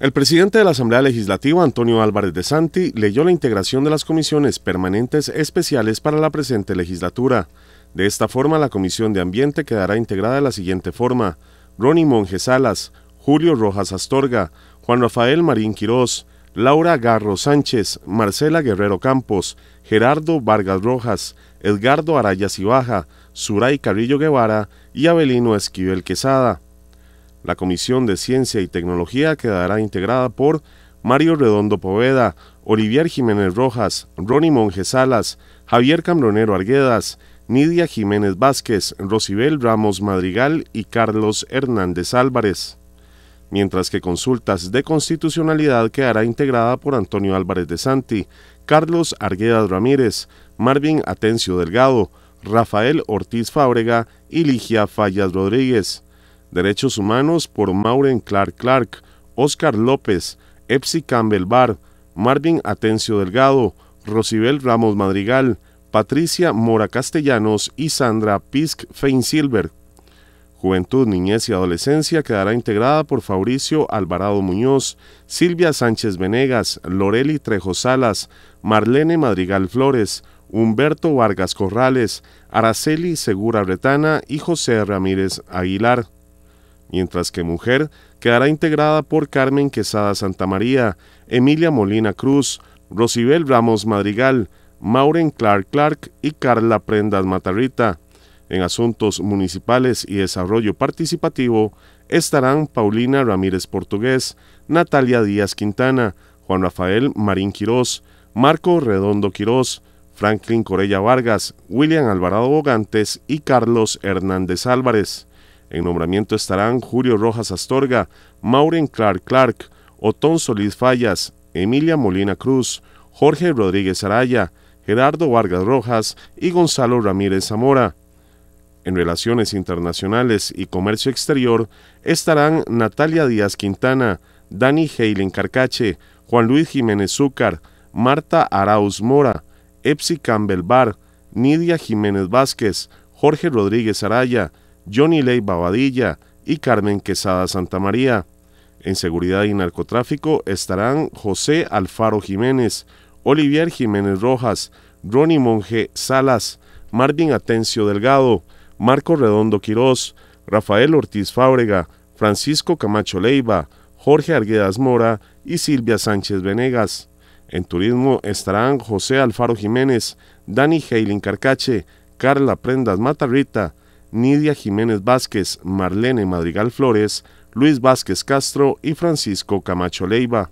El presidente de la Asamblea Legislativa, Antonio Álvarez de Santi, leyó la integración de las comisiones permanentes especiales para la presente legislatura. De esta forma, la Comisión de Ambiente quedará integrada de la siguiente forma. Ronnie Monge Salas, Julio Rojas Astorga, Juan Rafael Marín Quirós, Laura Garro Sánchez, Marcela Guerrero Campos, Gerardo Vargas Rojas, Edgardo Araya Cibaja, Suray Carrillo Guevara y Abelino Esquivel Quesada. La Comisión de Ciencia y Tecnología quedará integrada por Mario Redondo Poveda, Olivier Jiménez Rojas, Ronnie Monge Salas, Javier Cambronero Arguedas, Nidia Jiménez Vázquez, Rocibel Ramos Madrigal y Carlos Hernández Álvarez. Mientras que Consultas de Constitucionalidad quedará integrada por Antonio Álvarez de Santi, Carlos Arguedas Ramírez, Marvin Atencio Delgado, Rafael Ortiz Fábrega y Ligia Fallas Rodríguez. Derechos Humanos por Maureen Clark Clark, Oscar López, Epsi Campbell Barr, Marvin Atencio Delgado, Rocibel Ramos Madrigal, Patricia Mora Castellanos y Sandra Pisk Feinsilver. Juventud, Niñez y Adolescencia quedará integrada por Fabricio Alvarado Muñoz, Silvia Sánchez Venegas, Loreli Trejo Salas, Marlene Madrigal Flores, Humberto Vargas Corrales, Araceli Segura Bretana y José Ramírez Aguilar mientras que Mujer quedará integrada por Carmen Quesada María, Emilia Molina Cruz, Rocibel Ramos Madrigal, Maureen Clark Clark y Carla Prendas Matarrita. En asuntos municipales y desarrollo participativo estarán Paulina Ramírez Portugués, Natalia Díaz Quintana, Juan Rafael Marín Quirós, Marco Redondo Quirós, Franklin Corella Vargas, William Alvarado Bogantes y Carlos Hernández Álvarez. En nombramiento estarán Julio Rojas Astorga, Maureen Clark Clark, Otón Solís Fallas, Emilia Molina Cruz, Jorge Rodríguez Araya, Gerardo Vargas Rojas y Gonzalo Ramírez Zamora. En Relaciones Internacionales y Comercio Exterior estarán Natalia Díaz Quintana, Dani Heilen Carcache, Juan Luis Jiménez Zúcar, Marta Arauz Mora, Epsi Campbell Bar, Nidia Jiménez Vázquez, Jorge Rodríguez Araya, Johnny Ley Babadilla y Carmen Quesada Santamaría. En seguridad y narcotráfico estarán José Alfaro Jiménez, Olivier Jiménez Rojas, Ronnie Monje Salas, Martín Atencio Delgado, Marco Redondo Quiroz, Rafael Ortiz Fábrega, Francisco Camacho Leiva, Jorge Arguedas Mora y Silvia Sánchez Venegas. En turismo estarán José Alfaro Jiménez, Dani Heiling Carcache, Carla Prendas Matarrita, Nidia Jiménez Vázquez, Marlene Madrigal Flores, Luis Vázquez Castro y Francisco Camacho Leiva.